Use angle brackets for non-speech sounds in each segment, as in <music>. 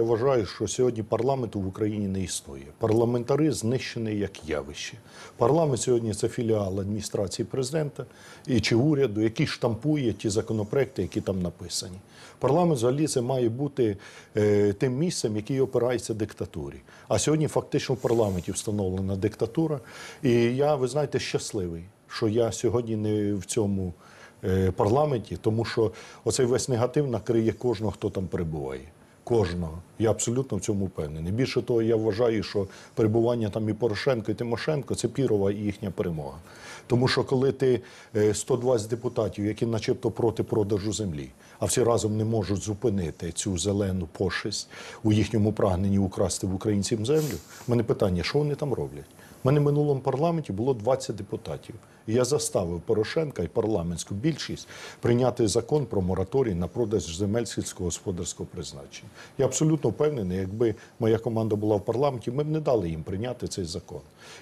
Я вважаю, що сьогодні парламенту в Україні не існує. Парламентари знищені як явище. Парламент сьогодні це філіал адміністрації президента і чи уряду, який штампує ті законопроекти, які там написані. Парламент взагалі це має бути е, тим місцем, який опирається диктатурі. А сьогодні фактично в парламенті встановлена диктатура. І я, ви знаєте, щасливий, що я сьогодні не в цьому е, парламенті, тому що оцей весь негатив накриє кожного, хто там перебуває кожного. Я абсолютно в цьому впевнений. Більше того, я вважаю, що перебування там і Порошенко, і Тимошенко це пірова і їхня перемога. Тому що коли ти 120 е, депутатів, які начебто проти продажу землі, а всі разом не можуть зупинити цю зелену пошесть у їхньому прагненні украсти в українців землю, в мене питання, що вони там роблять? У мене в минулому парламенті було 20 депутатів. І Я заставив Порошенка і парламентську більшість прийняти закон про мораторій на продаж земель сільськогосподарського призначення. Я абсолютно впевнений, якби моя команда була в парламенті, ми б не дали їм прийняти цей закон.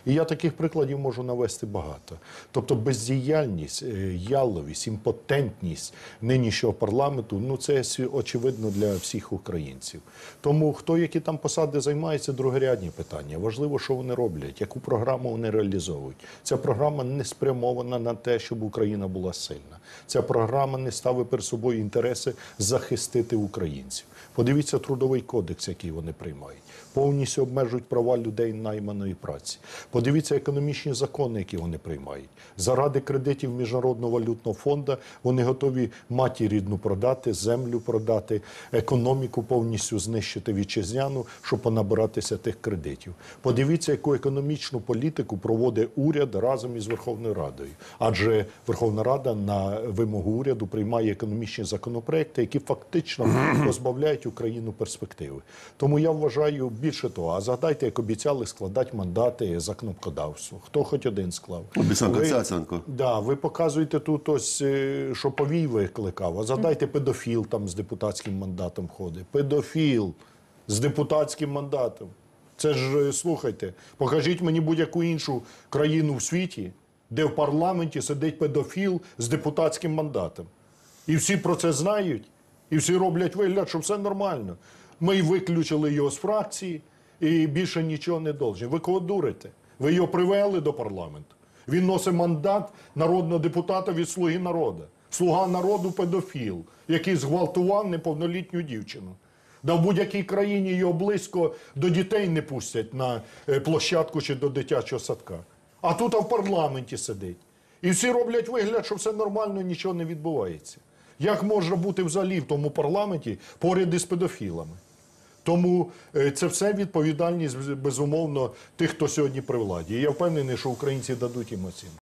І я таких прикладів можу навести багато. Тобто, бездіяльність, е, яловість, імпотентність нинішнього парламенту ну це очевидно для всіх українців. Тому хто які там посади займається, другорядні питання. Важливо, що вони роблять. яку програму вони реалізовують. Ця програма не спрямована на те, щоб Україна була сильна. Ця програма не ставить перед собою інтереси захистити українців. Подивіться трудовий кодекс, який вони приймають, повністю обмежують права людей найманої праці. Подивіться економічні закони, які вони приймають. Заради кредитів міжнародного валютного фонду вони готові маті рідну продати, землю продати, економіку повністю знищити вітчизняну, щоб понабиратися тих кредитів. Подивіться, яку економічну економічну політику проводить уряд разом із Верховною Радою, адже Верховна Рада на вимогу уряду приймає економічні законопроекти, які фактично <clears throat> позбавляють Україну перспективи. Тому я вважаю більше того, а згадайте, як обіцяли складати мандати за кнопкодавство. Хто хоч один склав? Да, ви показуєте тут ось е, що повій викликав. А згадайте педофіл там з депутатським мандатом ходить. Педофіл з депутатським мандатом. Це ж е, слухайте, покажіть мені будь-яку іншу країну в світі, де в парламенті сидить педофіл з депутатським мандатом. І всі про це знають, і всі роблять вигляд, що все нормально. Ми виключили його з фракції і більше нічого не должні. Ви кого дурите? Ви його привели до парламенту. Він носить мандат народного депутата від слуги народу. Слуга народу педофіл, який зґвалтував неповнолітню дівчину. Да в будь-якій країні його близько до дітей не пустять на е, площадку чи до дитячого садка. А тут а в парламенті сидить. І всі роблять вигляд, що все нормально, нічого не відбувається. Як можна бути взагалі в тому парламенті поряд із педофілами? Тому е, це все відповідальність безумовно тих, хто сьогодні при владі. І я впевнений, що українці дадуть їм оцінку.